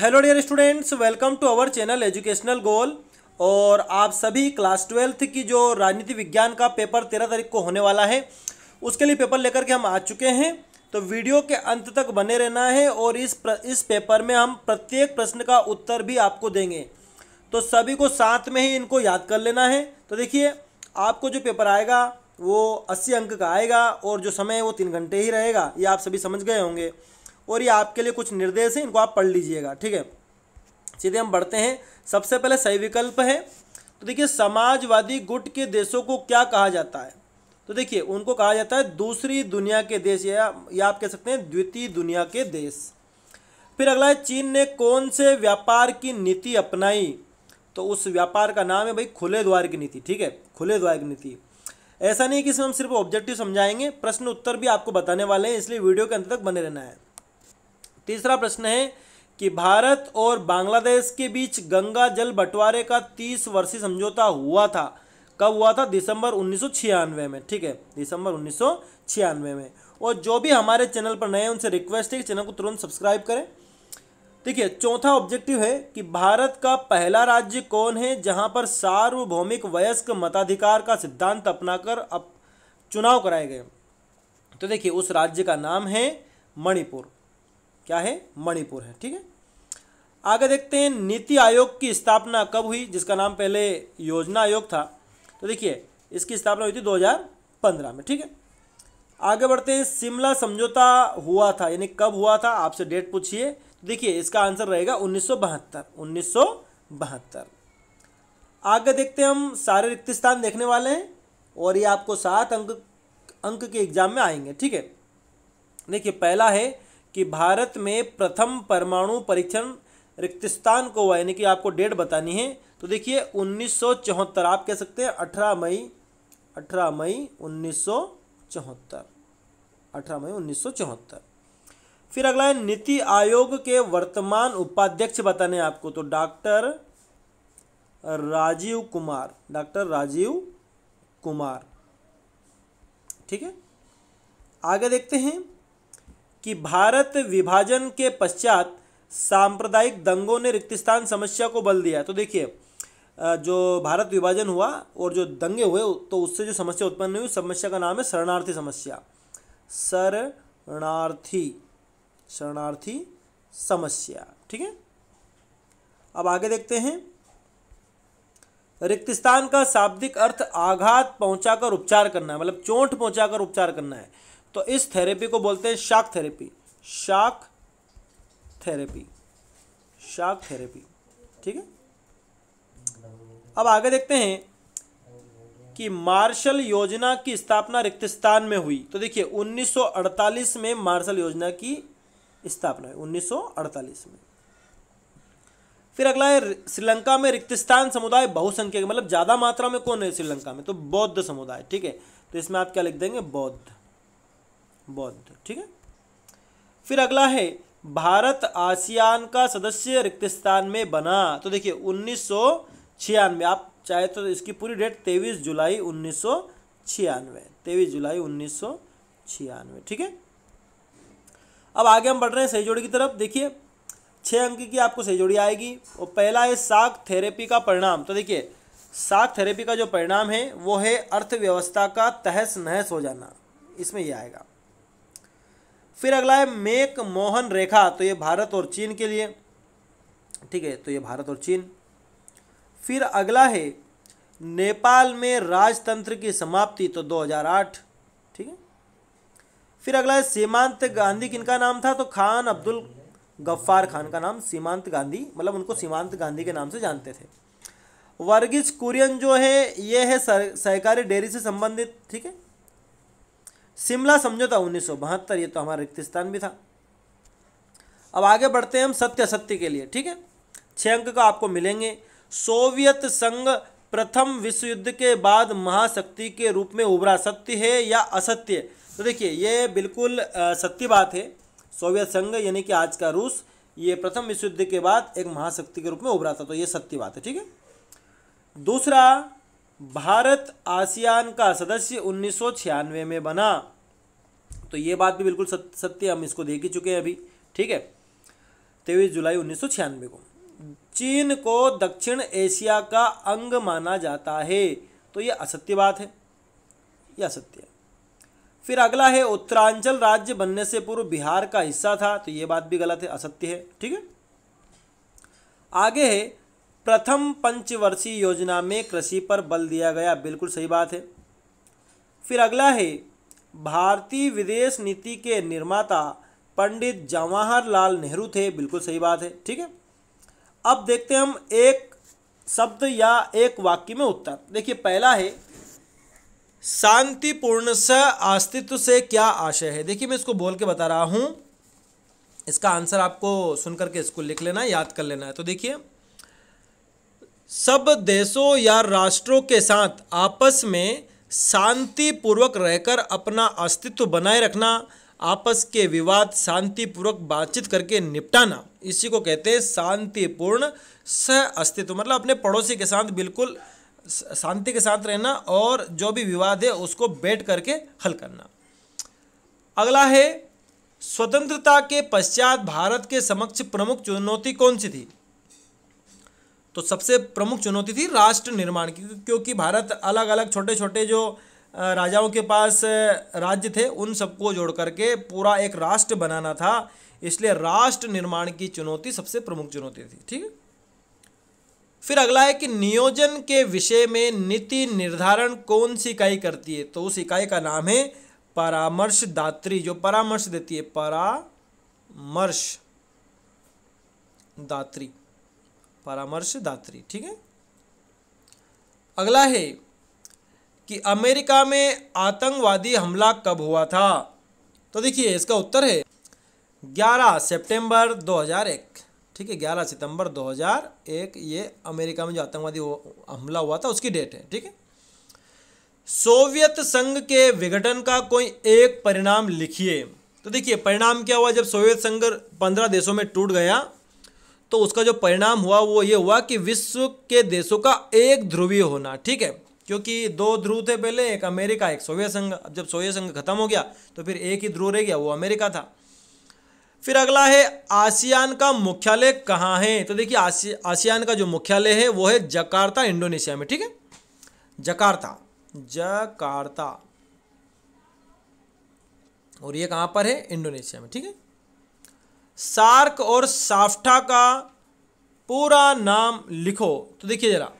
hello dear students welcome to our channel educational goal और आप सभी क्लास ट्वेल्थ की जो राजनीति विज्ञान का पेपर तेरह तारीख को होने वाला है उसके लिए पेपर लेकर के हम आ चुके हैं तो वीडियो के अंत तक बने रहना है और इस प्र, इस पेपर में हम प्रत्येक प्रश्न का उत्तर भी आपको देंगे तो सभी को साथ में ही इनको याद कर लेना है तो देखिए आपको जो पेपर आएगा वो अस्सी अंक का आएगा और जो समय है वो तीन घंटे ही रहेगा ये आप सभी समझ गए होंगे और ये आपके लिए कुछ निर्देश हैं इनको आप पढ़ लीजिएगा ठीक है सीधे हम बढ़ते हैं सबसे पहले सही विकल्प है तो देखिए समाजवादी गुट के देशों को क्या कहा जाता है तो देखिए उनको कहा जाता है दूसरी दुनिया के देश या, या आप कह सकते हैं द्वितीय दुनिया के देश फिर अगला है चीन ने कौन से व्यापार की नीति अपनाई तो उस व्यापार का नाम है भाई खुले द्वार की नीति ठीक है खुले द्वार की नीति ऐसा नहीं कि इसमें हम सिर्फ ऑब्जेक्टिव समझाएंगे प्रश्न उत्तर भी आपको बताने वाले हैं इसलिए वीडियो के अंत तक बने रहना है तीसरा प्रश्न है कि भारत और बांग्लादेश के बीच गंगा जल बंटवारे का तीस वर्षीय समझौता हुआ था कब हुआ था दिसंबर उन्नीस में ठीक है दिसंबर उन्नीस में और जो भी हमारे चैनल पर नए हैं उनसे रिक्वेस्ट है कि चैनल को तुरंत सब्सक्राइब करें देखिए चौथा ऑब्जेक्टिव है कि भारत का पहला राज्य कौन है जहां पर सार्वभौमिक वयस्क मताधिकार का सिद्धांत अपनाकर अप चुनाव कराए गए तो देखिए उस राज्य का नाम है मणिपुर क्या है मणिपुर है ठीक है आगे देखते हैं नीति आयोग की स्थापना कब हुई जिसका नाम पहले योजना आयोग था तो देखिए इसकी स्थापना हुई थी 2015 में ठीक है आगे बढ़ते हैं शिमला समझौता हुआ था यानी कब हुआ था आपसे डेट पूछिए तो देखिए इसका आंसर रहेगा उन्नीस सौ आगे देखते हैं हम सारे रिक्त स्थान देखने वाले हैं और ये आपको सात अंक अंक के एग्जाम में आएंगे ठीक है देखिए पहला है कि भारत में प्रथम परमाणु परीक्षण रिक्तिस्तान को हुआ यानी कि आपको डेट बतानी है तो देखिए उन्नीस आप कह सकते हैं अठारह मई अठारह मई उन्नीस अठारह मई उन्नीस फिर अगला है नीति आयोग के वर्तमान उपाध्यक्ष बताने आपको तो डॉक्टर राजीव कुमार डॉक्टर राजीव कुमार ठीक है आगे देखते हैं कि भारत विभाजन के पश्चात सांप्रदायिक दंगों ने रिक्तिस्तान समस्या को बल दिया तो देखिए जो भारत विभाजन हुआ और जो दंगे हुए तो उससे जो समस्या उत्पन्न हुई समस्या का नाम है शरणार्थी समस्या शरणार्थी शरणार्थी समस्या ठीक है अब आगे देखते हैं रिक्तिस्तान का शाब्दिक अर्थ आघात पहुंचाकर उपचार करना है मतलब चोट पहुंचाकर उपचार करना है तो इस थेरेपी को बोलते हैं शाक थेरेपी शाक थेरेपी शाक थेरेपी ठीक है अब आगे देखते हैं कि मार्शल योजना की स्थापना रिक्तिस्तान में हुई तो देखिए 1948 में मार्शल योजना की स्थापना हुई 1948 में फिर अगला है श्रीलंका में रिक्तिस्तान समुदाय बहुसंख्यक मतलब ज़्यादा मात्रा में कौन है श्रीलंका में तो बौद्ध समुदाय ठीक है तो इसमें आप क्या लिख देंगे बौद्ध बौद्ध ठीक है फिर अगला है भारत आसियान का सदस्य रिक्त स्थान में बना तो देखिए उन्नीस आप चाहे तो इसकी पूरी डेट तेईस जुलाई उन्नीस सौ छियानवे तेईस जुलाई उन्नीस सौ छियानवे ठीक है अब आगे हम बढ़ रहे हैं सही जोड़ी की तरफ देखिए छह अंक की आपको सही जोड़ी आएगी और पहला है साक थेरेपी का परिणाम तो देखिए साक थेरेपी का जो परिणाम है वो है अर्थव्यवस्था का तहस नहस हो जाना इसमें यह आएगा फिर अगला है मेक मोहन रेखा तो ये भारत और चीन के लिए ठीक है तो ये भारत और चीन फिर अगला है नेपाल में राजतंत्र की समाप्ति तो 2008 ठीक है फिर अगला है सीमांत गांधी किनका नाम था तो खान अब्दुल गफ्फार खान का नाम सीमांत गांधी मतलब उनको सीमांत गांधी के नाम से जानते थे वर्गीज कुरियन जो है ये है सहकारी डेयरी से संबंधित ठीक है शिमला समझौता उन्नीस ये तो हमारा रिक्तिस्तान भी था अब आगे बढ़ते हैं हम सत्य सत्य के लिए ठीक है छः अंक का आपको मिलेंगे सोवियत संघ प्रथम विश्व युद्ध के बाद महाशक्ति के रूप में उभरा सत्य है या असत्य तो देखिए ये बिल्कुल सत्य बात है सोवियत संघ यानी कि आज का रूस ये प्रथम विश्व युद्ध के बाद एक महाशक्ति के रूप में उभरा था तो ये सत्य बात है ठीक है दूसरा भारत आसियान का सदस्य उन्नीस में बना तो ये बात भी बिल्कुल सत्य हम इसको देख ही चुके हैं अभी ठीक है तेईस जुलाई उन्नीस को चीन को दक्षिण एशिया का अंग माना जाता है तो ये असत्य बात है यह असत्य है फिर अगला है उत्तरांचल राज्य बनने से पूर्व बिहार का हिस्सा था तो ये बात भी गलत है असत्य है ठीक है आगे है प्रथम पंचवर्षीय योजना में कृषि पर बल दिया गया बिल्कुल सही बात है फिर अगला है भारतीय विदेश नीति के निर्माता पंडित जवाहरलाल नेहरू थे बिल्कुल सही बात है ठीक है अब देखते हैं हम एक शब्द या एक वाक्य में उत्तर देखिए पहला है शांतिपूर्ण स अस्तित्व से क्या आशय है देखिए मैं इसको बोल के बता रहा हूं इसका आंसर आपको सुनकर के इसको लिख लेना याद कर लेना है तो देखिए सब देशों या राष्ट्रों के साथ आपस में शांतिपूर्वक रहकर अपना अस्तित्व बनाए रखना आपस के विवाद शांतिपूर्वक बातचीत करके निपटाना इसी को कहते हैं शांतिपूर्ण सह अस्तित्व मतलब अपने पड़ोसी के साथ बिल्कुल शांति के साथ रहना और जो भी विवाद है उसको बैठ करके हल करना अगला है स्वतंत्रता के पश्चात भारत के समक्ष प्रमुख चुनौती कौन सी थी तो सबसे प्रमुख चुनौती थी राष्ट्र निर्माण की क्योंकि भारत अलग अलग छोटे छोटे जो राजाओं के पास राज्य थे उन सबको जोड़ करके पूरा एक राष्ट्र बनाना था इसलिए राष्ट्र निर्माण की चुनौती सबसे प्रमुख चुनौती थी ठीक है फिर अगला है कि नियोजन के विषय में नीति निर्धारण कौन सी इकाई करती है तो उस इकाई का नाम है परामर्शदात्री जो परामर्श देती है परामर्श दात्री परामर्शदात्री ठीक है अगला है कि अमेरिका में आतंकवादी हमला कब हुआ था तो देखिए इसका उत्तर है 11 सितंबर 2001 ठीक है 11 सितंबर 2001 ये अमेरिका में जो आतंकवादी हमला हुआ था उसकी डेट है ठीक है सोवियत संघ के विघटन का कोई एक परिणाम लिखिए तो देखिए परिणाम क्या हुआ जब सोवियत संघ पंद्रह देशों में टूट गया तो उसका जो परिणाम हुआ वो ये हुआ कि विश्व के देशों का एक ध्रुवीय होना ठीक है क्योंकि दो ध्रुव थे पहले एक अमेरिका एक सोवियत संघ अब जब सोवियत संघ खत्म हो गया तो फिर एक ही ध्रुव रह गया वो अमेरिका था फिर अगला है आसियान का मुख्यालय कहाँ है तो देखिए आसि, आसियान का जो मुख्यालय है वो है जकार्ता इंडोनेशिया में ठीक है जकार्ता जकार्ता और ये कहाँ पर है इंडोनेशिया में ठीक है सार्क और साफ्टा का पूरा नाम लिखो तो देखिए ज़रा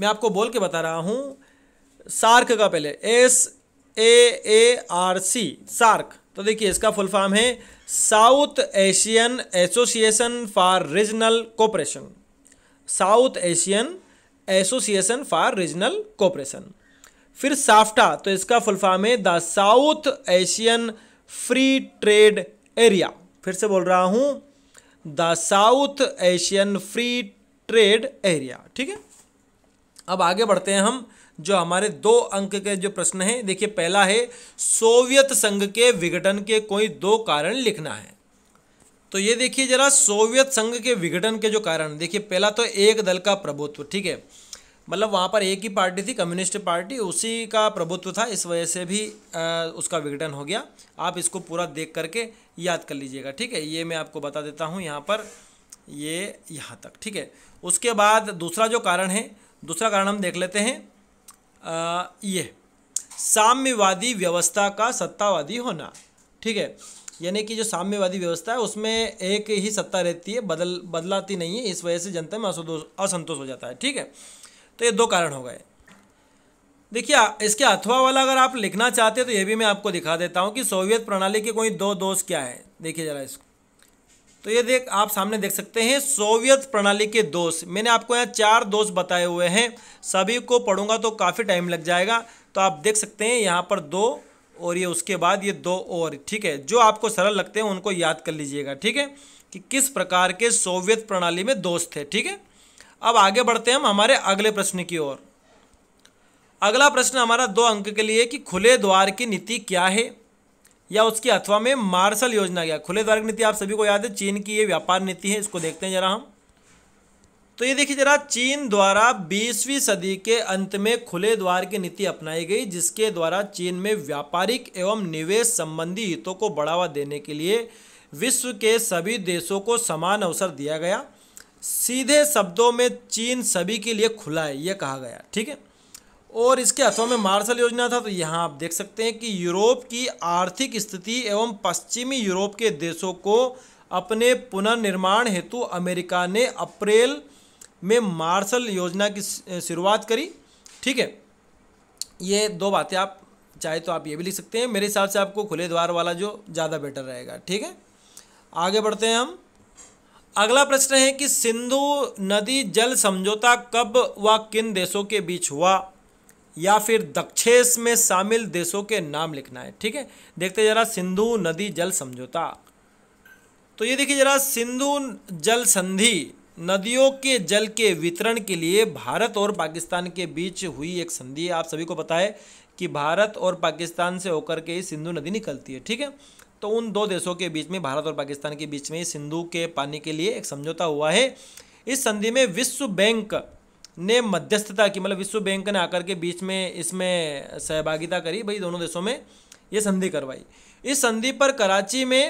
मैं आपको बोल के बता रहा हूँ सार्क का पहले S A A R C SAARC तो देखिए इसका फुल फॉर्म है South Asian Association for Regional Cooperation South Asian Association for Regional Cooperation फिर साफ्टा तो इसका फुल फॉर्म है the South Asian free trade area फिर से बोल रहा हूँ the South Asian free trade area ठीक है अब आगे बढ़ते हैं हम जो हमारे दो अंक के जो प्रश्न हैं देखिए पहला है सोवियत संघ के विघटन के कोई दो कारण लिखना है तो ये देखिए जरा सोवियत संघ के विघटन के जो कारण देखिए पहला तो एक दल का प्रभुत्व ठीक है मतलब वहाँ पर एक ही पार्टी थी कम्युनिस्ट पार्टी उसी का प्रभुत्व था इस वजह से भी आ, उसका विघटन हो गया आप इसको पूरा देख करके याद कर लीजिएगा ठीक है ये मैं आपको बता देता हूँ यहाँ पर ये यहाँ तक ठीक है उसके बाद दूसरा जो कारण है दूसरा कारण हम देख लेते हैं आ, ये साम्यवादी व्यवस्था का सत्तावादी होना ठीक है यानी कि जो साम्यवादी व्यवस्था है उसमें एक ही सत्ता रहती है बदल बदलाती नहीं है इस वजह से जनता में असंतोष हो जाता है ठीक है तो ये दो कारण हो गए देखिए इसके अथवा वाला अगर आप लिखना चाहते हैं तो ये भी मैं आपको दिखा देता हूँ कि सोवियत प्रणाली के कोई दो दोष क्या है देखिए ज़रा इसको तो ये देख आप सामने देख सकते हैं सोवियत प्रणाली के दोष मैंने आपको यहाँ चार दोष बताए हुए हैं सभी को पढ़ूंगा तो काफ़ी टाइम लग जाएगा तो आप देख सकते हैं यहाँ पर दो और ये उसके बाद ये दो और ठीक है जो आपको सरल लगते हैं उनको याद कर लीजिएगा ठीक है कि किस प्रकार के सोवियत प्रणाली में दोष थे ठीक है अब आगे बढ़ते हैं हम हमारे अगले प्रश्न की ओर अगला प्रश्न हमारा दो अंक के लिए कि खुले द्वार की नीति क्या है या उसकी अथवा में मार्शल योजना क्या खुले द्वार की नीति आप सभी को याद है चीन की ये व्यापार नीति है इसको देखते हैं जरा हम तो ये देखिए जरा चीन द्वारा बीसवीं सदी के अंत में खुले द्वार की नीति अपनाई गई जिसके द्वारा चीन में व्यापारिक एवं निवेश संबंधी हितों को बढ़ावा देने के लिए विश्व के सभी देशों को समान अवसर दिया गया सीधे शब्दों में चीन सभी के लिए खुला है ये कहा गया ठीक है और इसके अथवा में मार्शल योजना था तो यहाँ आप देख सकते हैं कि यूरोप की आर्थिक स्थिति एवं पश्चिमी यूरोप के देशों को अपने पुनर्निर्माण हेतु अमेरिका ने अप्रैल में मार्शल योजना की शुरुआत करी ठीक है ये दो बातें आप चाहे तो आप ये भी लिख सकते हैं मेरे हिसाब से आपको खुले द्वार वाला जो ज़्यादा बेटर रहेगा ठीक है आगे बढ़ते हैं हम अगला प्रश्न है कि सिंधु नदी जल समझौता कब व किन देशों के बीच हुआ या फिर दक्षेस में शामिल देशों के नाम लिखना है ठीक है देखते जरा सिंधु नदी जल समझौता तो ये देखिए जरा सिंधु जल संधि नदियों के जल के वितरण के लिए भारत और पाकिस्तान के बीच हुई एक संधि आप सभी को पता है कि भारत और पाकिस्तान से होकर के ही सिंधु नदी निकलती है ठीक है तो उन दो देशों के बीच में भारत और पाकिस्तान के बीच में सिंधु के पानी के लिए एक समझौता हुआ है इस संधि में विश्व बैंक ने मध्यस्थता की मतलब विश्व बैंक ने आकर के बीच में इसमें सहभागिता करी भाई दोनों देशों में ये संधि करवाई इस संधि पर कराची में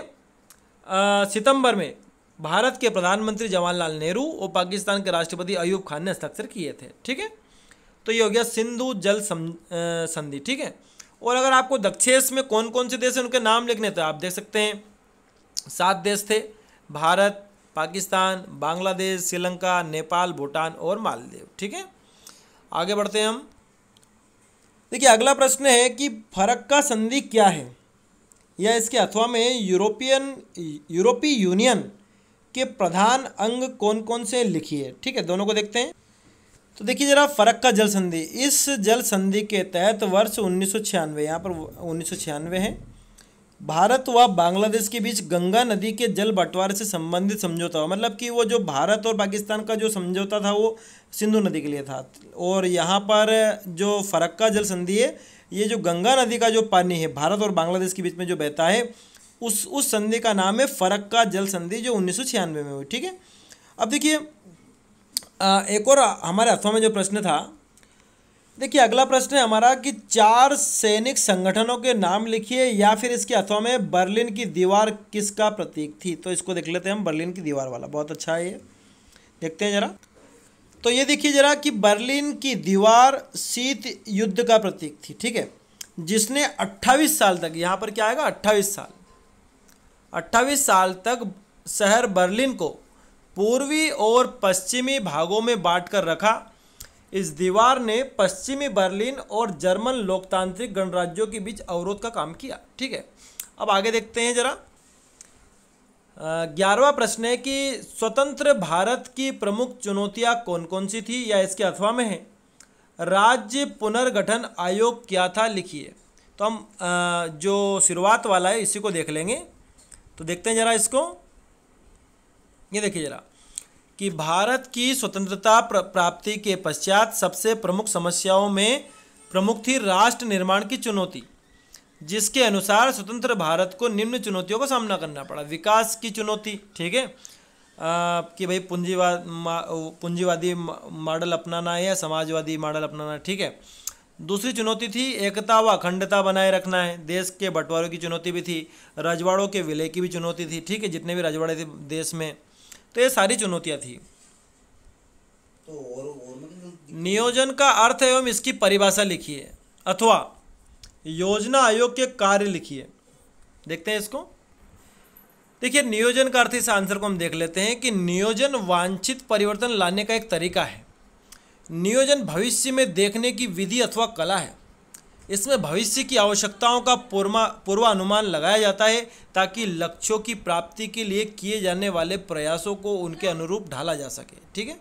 आ, सितंबर में भारत के प्रधानमंत्री जवाहरलाल नेहरू और पाकिस्तान के राष्ट्रपति अयूब खान ने हस्ताक्षर किए थे ठीक है तो ये हो गया सिंधु जल संधि ठीक है और अगर आपको दक्षेस में कौन कौन से देश हैं उनके नाम लिखने तो आप देख सकते हैं सात देश थे भारत पाकिस्तान बांग्लादेश श्रीलंका नेपाल भूटान और मालदीव ठीक है आगे बढ़ते हैं हम देखिए अगला प्रश्न है कि फरक्का संधि क्या है या इसके अथवा में यूरोपियन यूरोपीय यूनियन के प्रधान अंग कौन कौन से लिखिए ठीक है दोनों को देखते हैं तो देखिए जरा फरक का जल संधि इस जल संधि के तहत वर्ष उन्नीस सौ छियानवे यहाँ पर उन्नीस सौ छियानवे है भारत व बांग्लादेश के बीच गंगा नदी के जल बंटवारे से संबंधित समझौता हुआ मतलब कि वो जो भारत और पाकिस्तान का जो समझौता था वो सिंधु नदी के लिए था और यहाँ पर जो फरक्का जल संधि है ये जो गंगा नदी का जो पानी है भारत और बांग्लादेश के बीच में जो बहता है उस उस संधि का नाम है फरक्का जल संधि जो उन्नीस में हुई ठीक है अब देखिए एक और हमारे अथवा में जो प्रश्न था देखिए अगला प्रश्न है हमारा कि चार सैनिक संगठनों के नाम लिखिए या फिर इसके अथवा में बर्लिन की दीवार किसका प्रतीक थी तो इसको देख लेते हैं हम बर्लिन की दीवार वाला बहुत अच्छा है ये देखते हैं जरा तो ये देखिए जरा कि बर्लिन की दीवार शीत युद्ध का प्रतीक थी ठीक है जिसने अट्ठावीस साल तक यहाँ पर क्या आएगा अट्ठाईस साल अट्ठाईस साल तक शहर बर्लिन को पूर्वी और पश्चिमी भागों में बांटकर रखा इस दीवार ने पश्चिमी बर्लिन और जर्मन लोकतांत्रिक गणराज्यों के बीच अवरोध का काम किया ठीक है अब आगे देखते हैं जरा ग्यारहवा प्रश्न है कि स्वतंत्र भारत की प्रमुख चुनौतियां कौन कौन सी थी या इसके अथवा में है राज्य पुनर्गठन आयोग क्या था लिखिए तो हम जो शुरुआत वाला है इसी को देख लेंगे तो देखते हैं जरा इसको ये देखिए जरा कि भारत की स्वतंत्रता प्राप्ति के पश्चात सबसे प्रमुख समस्याओं में प्रमुख थी राष्ट्र निर्माण की चुनौती जिसके अनुसार स्वतंत्र भारत को निम्न चुनौतियों का सामना करना पड़ा विकास की चुनौती ठीक है कि भाई पूंजीवाद पूंजीवादी मॉडल अपनाना है या समाजवादी मॉडल अपनाना ठीक है दूसरी चुनौती थी एकता व अखंडता बनाए रखना है देश के बंटवारों की चुनौती भी थी रजवाड़ों के विलय की भी चुनौती थी ठीक है जितने भी रजवाड़े थे देश में तो ये सारी चुनौतियां थी तो और, और मतलब नियोजन का अर्थ एवं इसकी परिभाषा लिखिए अथवा योजना आयोग के कार्य लिखिए देखते हैं इसको देखिए नियोजन का अर्थ इस आंसर को हम देख लेते हैं कि नियोजन वांछित परिवर्तन लाने का एक तरीका है नियोजन भविष्य में देखने की विधि अथवा कला है इसमें भविष्य की आवश्यकताओं का पूर्वानुमान लगाया जाता है ताकि लक्ष्यों की प्राप्ति के लिए किए जाने वाले प्रयासों को उनके अनुरूप ढाला जा सके ठीक है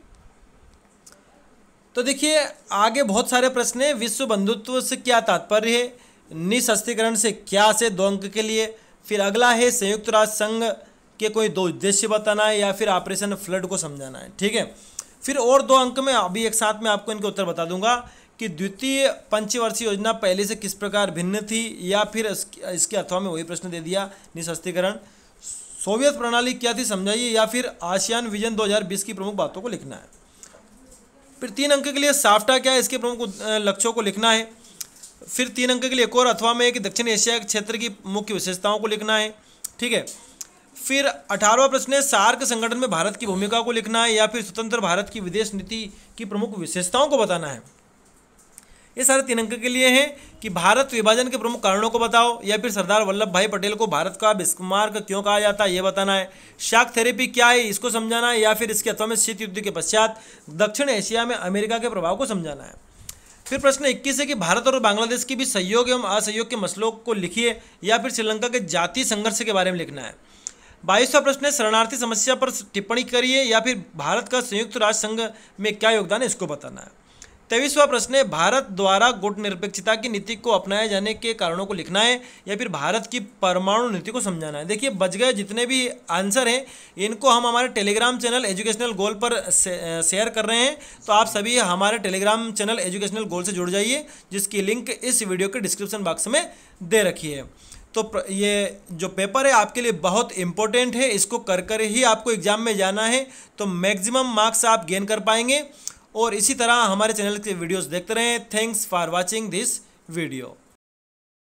तो देखिए आगे बहुत सारे प्रश्न हैं विश्व बंधुत्व से क्या तात्पर्य है निशस्त्रीकरण से क्या से दो अंक के लिए फिर अगला है संयुक्त राष्ट्र संघ के कोई दो उद्देश्य बताना है या फिर ऑपरेशन फ्लड को समझाना है ठीक है फिर और दो अंक में अभी एक साथ में आपको इनके उत्तर बता दूंगा कि द्वितीय पंचवर्षीय योजना पहले से किस प्रकार भिन्न थी या फिर इसके अथवा में वही प्रश्न दे दिया निशस्तीकरण सोवियत प्रणाली क्या थी समझाइए या फिर आसियान विजन 2020 की प्रमुख बातों को लिखना है फिर तीन अंक के लिए साफ्टा क्या है इसके प्रमुख लक्ष्यों को लिखना है फिर तीन अंक के लिए एक और अथवा में एक दक्षिण एशिया के क्षेत्र की मुख्य विशेषताओं को लिखना है ठीक है फिर अठारहवा प्रश्न है सार्क संगठन में भारत की भूमिका को लिखना है या फिर स्वतंत्र भारत की विदेश नीति की प्रमुख विशेषताओं को बताना है ये सारे तीन अंक के लिए हैं कि भारत विभाजन के प्रमुख कारणों को बताओ या फिर सरदार वल्लभ भाई पटेल को भारत का बिस्मार्क क्यों कहा जाता है ये बताना है शाक थेरेपी क्या है इसको समझाना है या फिर इसके अथवा में शीत युद्ध के पश्चात दक्षिण एशिया में अमेरिका के प्रभाव को समझाना है फिर प्रश्न 21 है कि भारत और बांग्लादेश के बीच सहयोग एवं असहयोग के मसलों को लिखिए या फिर श्रीलंका के जातीय संघर्ष के बारे में लिखना है बाईसवा प्रश्न है शरणार्थी समस्या पर टिप्पणी करिए या फिर भारत का संयुक्त राष्ट्र संघ में क्या योगदान है इसको बताना है तेईसवा प्रश्न है भारत द्वारा गुट निरपेक्षता की नीति को अपनाए जाने के कारणों को लिखना है या फिर भारत की परमाणु नीति को समझाना है देखिए बच गए जितने भी आंसर हैं इनको हम हमारे टेलीग्राम चैनल एजुकेशनल गोल पर शेयर कर रहे हैं तो आप सभी हमारे टेलीग्राम चैनल एजुकेशनल गोल से जुड़ जाइए जिसकी लिंक इस वीडियो के डिस्क्रिप्शन बॉक्स में दे रखी है तो ये जो पेपर है आपके लिए बहुत इंपॉर्टेंट है इसको कर कर ही आपको एग्जाम में जाना है तो मैक्सिमम मार्क्स आप गेन कर पाएंगे और इसी तरह हमारे चैनल के वीडियोस देखते रहें thanks for watching this video